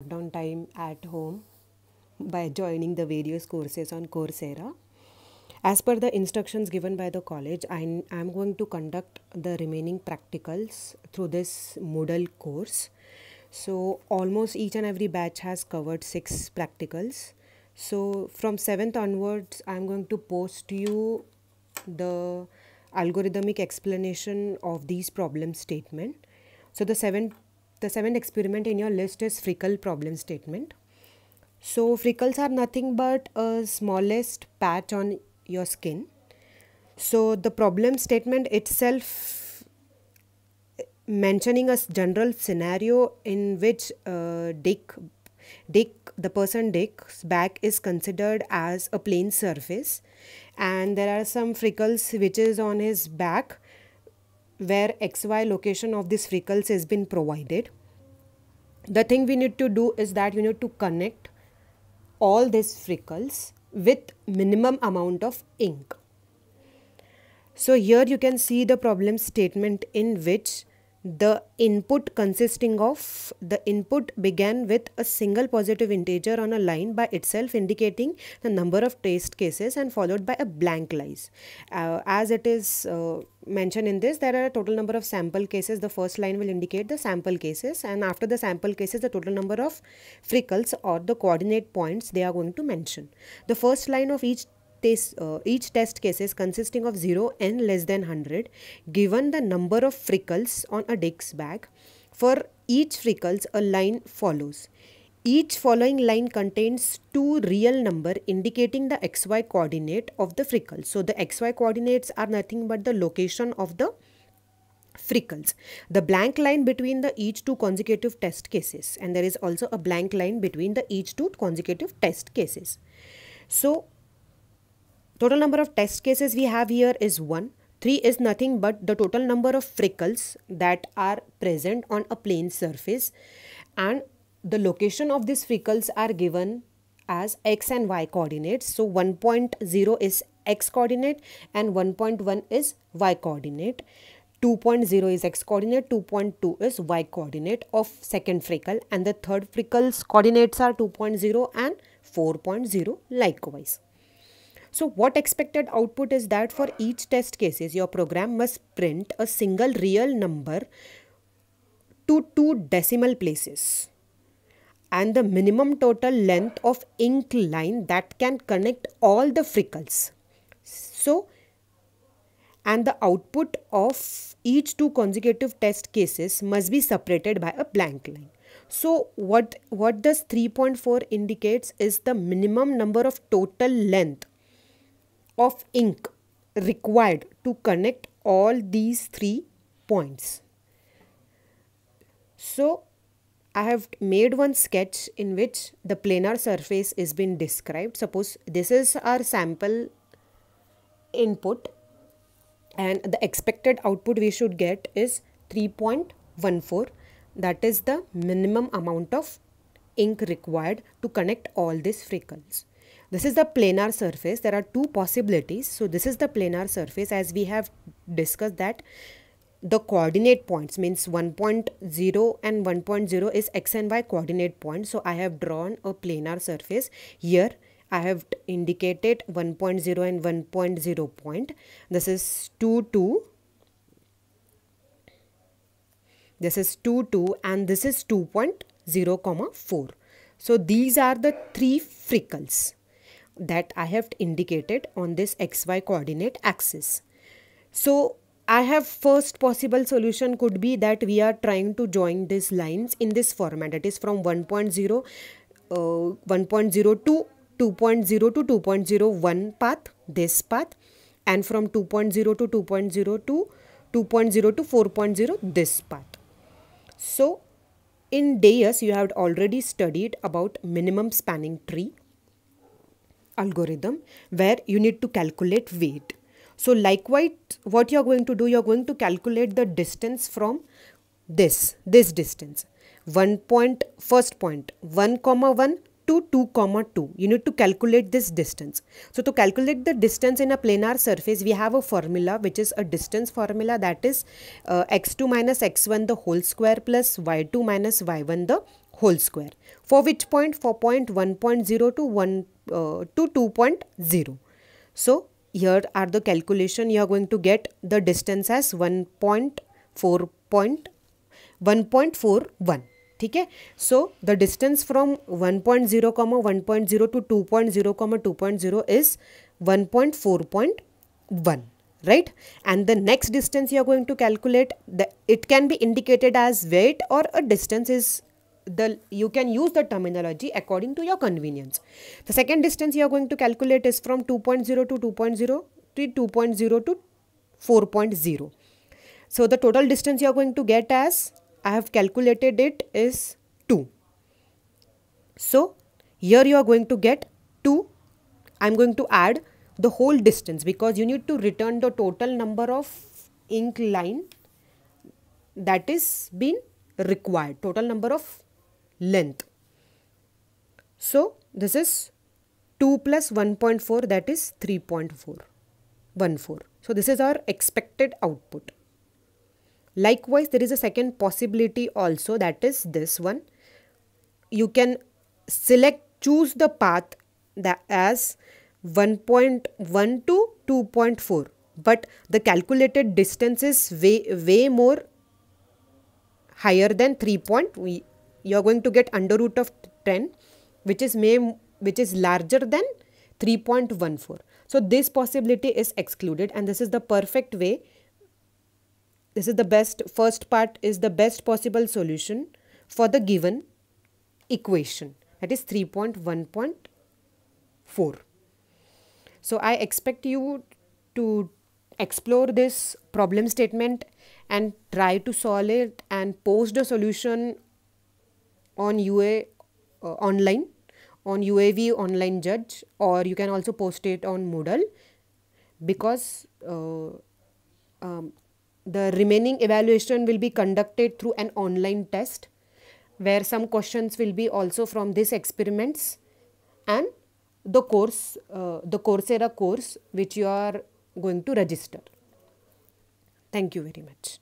lockdown time at home by joining the various courses on Coursera. As per the instructions given by the college, I am going to conduct the remaining practicals through this Moodle course. So almost each and every batch has covered six practicals. So from 7th onwards, I am going to post you the algorithmic explanation of these problem statement. So the 7th the seventh experiment in your list is freckle problem statement. So freckles are nothing but a smallest patch on your skin. So the problem statement itself mentioning a general scenario in which uh, Dick, Dick, the person Dick's back is considered as a plain surface, and there are some freckles which is on his back where xy location of this freckles has been provided. The thing we need to do is that you need to connect all these freckles with minimum amount of ink. So here you can see the problem statement in which the input consisting of the input began with a single positive integer on a line by itself indicating the number of test cases and followed by a blank line. Uh, as it is uh, mentioned in this there are a total number of sample cases the first line will indicate the sample cases and after the sample cases the total number of freckles or the coordinate points they are going to mention. The first line of each test, uh, each test cases consisting of 0 and less than 100 given the number of freckles on a dix back. For each freckles, a line follows. Each following line contains two real number indicating the xy coordinate of the freckles. So the xy coordinates are nothing but the location of the freckles. The blank line between the each two consecutive test cases and there is also a blank line between the each two consecutive test cases. So Total number of test cases we have here is 1. 3 is nothing but the total number of freckles that are present on a plane surface and the location of these freckles are given as x and y coordinates. So 1.0 is x coordinate and 1.1 is y coordinate. 2.0 is x coordinate, 2.2 is y coordinate of second freckle and the third freckle's coordinates are 2.0 and 4.0 likewise. So what expected output is that for each test cases, your program must print a single real number to two decimal places and the minimum total length of ink line that can connect all the freckles. So, and the output of each two consecutive test cases must be separated by a blank line. So, what, what does 3.4 indicates is the minimum number of total length of ink required to connect all these three points. So I have made one sketch in which the planar surface is being described. Suppose this is our sample input and the expected output we should get is 3.14 that is the minimum amount of ink required to connect all these freckles. This is the planar surface. There are two possibilities. So this is the planar surface as we have discussed that the coordinate points means 1.0 and 1.0 is x and y coordinate points. So I have drawn a planar surface here. I have indicated 1.0 and 1.0 point. This is 2, 2. This is 2, 2 and this is 2.0, comma 4. So these are the three freckles that I have indicated on this xy coordinate axis. So I have first possible solution could be that we are trying to join these lines in this format that is from 1.0 uh, 1.0 to 2.0 to 2.01 path this path and from 2.0 to 2.0 to 2.0 to 4.0 this path. So in days you have already studied about minimum spanning tree algorithm where you need to calculate weight. So likewise, what you're going to do, you're going to calculate the distance from this, this distance. 1 point, first point, 1 comma 1 to 2 comma 2. You need to calculate this distance. So to calculate the distance in a planar surface, we have a formula which is a distance formula that is uh, x2 minus x1 the whole square plus y2 minus y1 the whole square for which point for point 1.0 to 1 uh, to 2.0 so here are the calculation you are going to get the distance as 1.4 point 1.41 ठीक है so the distance from 1.0 point zero comma one point zero two right and the next distance you are going to calculate the it can be indicated as weight or a distance is the you can use the terminology according to your convenience. The second distance you are going to calculate is from 2.0 to 2.0 to 2.0 to 4.0. So the total distance you are going to get as I have calculated it is 2. So here you are going to get 2. I am going to add the whole distance because you need to return the total number of ink line that is been required total number of length. So, this is 2 plus 1.4 that is four, one four. So, this is our expected output. Likewise, there is a second possibility also that is this one. You can select, choose the path that as 1.1 to 2.4 but the calculated distance is way way more higher than 3.1 you are going to get under root of 10 which is may which is larger than 3.14 so this possibility is excluded and this is the perfect way this is the best first part is the best possible solution for the given equation that is 3.1.4 so i expect you to explore this problem statement and try to solve it and post a solution on UA uh, online, on UAV online judge or you can also post it on Moodle because uh, um, the remaining evaluation will be conducted through an online test where some questions will be also from these experiments and the course, uh, the Coursera course which you are going to register. Thank you very much.